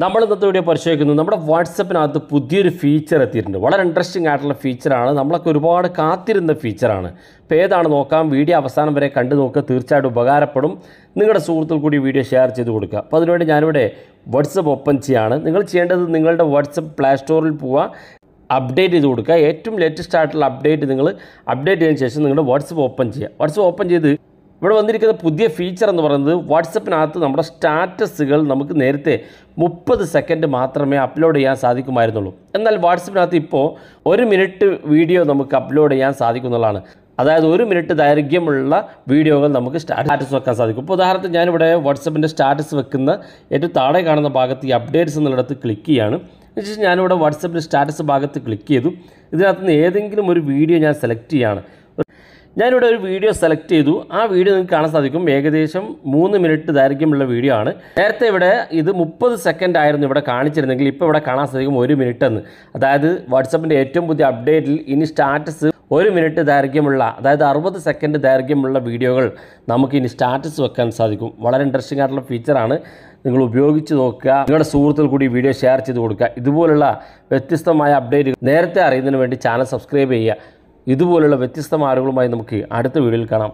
നമ്മൾ ഇന്നത്തെ വീഡിയോ പരിശോധിക്കുന്നത് നമ്മുടെ വാട്സപ്പിനകത്ത് പുതിയൊരു ഫീച്ചർ എത്തിയിട്ടുണ്ട് വളരെ ഇൻട്രസ്റ്റിംഗ് ആയിട്ടുള്ള ഫീച്ചറാണ് നമ്മളൊക്കെ ഒരുപാട് കാത്തിരുന്ന ഫീച്ചറാണ് ഇപ്പോൾ ഏതാണ് നോക്കാം വീഡിയോ അവസാനം വരെ കണ്ടു നോക്കുക തീർച്ചയായിട്ടും ഉപകാരപ്പെടും നിങ്ങളുടെ സുഹൃത്തുക്കൾ കൂടി വീഡിയോ ഷെയർ ചെയ്ത് കൊടുക്കുക അപ്പോൾ അതിനുവേണ്ടി ഞാനിവിടെ വാട്സപ്പ് ഓപ്പൺ ചെയ്യുകയാണ് നിങ്ങൾ ചെയ്യേണ്ടത് നിങ്ങളുടെ വാട്സപ്പ് പ്ലേ സ്റ്റോറിൽ പോവുക അപ്ഡേറ്റ് ചെയ്ത് കൊടുക്കുക ഏറ്റവും ലേറ്റസ്റ്റ് ആയിട്ടുള്ള അപ്ഡേറ്റ് നിങ്ങൾ അപ്ഡേറ്റ് ചെയ്തതിന് ശേഷം നിങ്ങളുടെ വാട്സപ്പ് ഓപ്പൺ ചെയ്യുക വാട്സപ്പ് ഓപ്പൺ ചെയ്ത് ഇവിടെ വന്നിരിക്കുന്ന പുതിയ ഫീച്ചർ എന്ന് പറയുന്നത് വാട്സപ്പിനകത്ത് നമ്മുടെ സ്റ്റാറ്റസുകൾ നമുക്ക് നേരത്തെ മുപ്പത് സെക്കൻഡ് മാത്രമേ അപ്ലോഡ് ചെയ്യാൻ സാധിക്കുമായിരുന്നുള്ളൂ എന്നാൽ വാട്സപ്പിനകത്ത് ഇപ്പോൾ ഒരു മിനിറ്റ് വീഡിയോ നമുക്ക് അപ്ലോഡ് ചെയ്യാൻ സാധിക്കുന്നതാണ് അതായത് ഒരു മിനിറ്റ് ദൈർഘ്യമുള്ള വീഡിയോകൾ നമുക്ക് സ്റ്റാറ്റസ് വെക്കാൻ സാധിക്കും ഇപ്പോൾ ഉദാഹരണത്തിന് ഞാനിവിടെ വാട്സപ്പിൻ്റെ സ്റ്റാറ്റസ് വെക്കുന്ന ഏറ്റവും താഴെ കാണുന്ന ഭാഗത്ത് ഈ അപ്ഡേറ്റ്സ് എന്നുള്ളിടത്ത് ക്ലിക്ക് ചെയ്യാണ് എന്നുവെച്ചാൽ ഞാനിവിടെ വാട്സപ്പിൻ്റെ സ്റ്റാറ്റസ് ഭാഗത്ത് ക്ലിക്ക് ചെയ്തു ഇതിനകത്ത് നിന്ന് ഏതെങ്കിലും ഒരു വീഡിയോ ഞാൻ സെലക്ട് ചെയ്യുകയാണ് ഞാനിവിടെ ഒരു വീഡിയോ സെലക്ട് ചെയ്തു ആ വീഡിയോ നിങ്ങൾക്ക് കാണാൻ സാധിക്കും ഏകദേശം മൂന്ന് മിനിറ്റ് ദൈർഘ്യമുള്ള വീഡിയോ ആണ് നേരത്തെ ഇവിടെ ഇത് മുപ്പത് സെക്കൻഡ് ആയിരുന്നു ഇവിടെ കാണിച്ചിരുന്നെങ്കിൽ ഇപ്പോൾ ഇവിടെ കാണാൻ സാധിക്കും ഒരു മിനിറ്റ് എന്ന് അതായത് വാട്സപ്പിൻ്റെ ഏറ്റവും പുതിയ അപ്ഡേറ്റിൽ ഇനി സ്റ്റാറ്റസ് ഒരു മിനിറ്റ് ദൈർഘ്യമുള്ള അതായത് അറുപത് സെക്കൻഡ് ദൈർഘ്യമുള്ള വീഡിയോകൾ നമുക്ക് ഇനി സ്റ്റാറ്റസ് വെക്കാൻ സാധിക്കും വളരെ ഇൻട്രസ്റ്റിംഗ് ആയിട്ടുള്ള ഫീച്ചറാണ് നിങ്ങൾ ഉപയോഗിച്ച് നോക്കുക നിങ്ങളുടെ സുഹൃത്തുക്കൾ കൂടി വീഡിയോ ഷെയർ ചെയ്ത് കൊടുക്കുക ഇതുപോലുള്ള വ്യത്യസ്തമായ അപ്ഡേറ്റുകൾ നേരത്തെ അറിയുന്നതിന് വേണ്ടി ചാനൽ സബ്സ്ക്രൈബ് ചെയ്യുക ഇതുപോലുള്ള വ്യത്യസ്തമായ അറിവുകളുമായി നമുക്ക് അടുത്ത വീഡിയോയിൽ കാണാം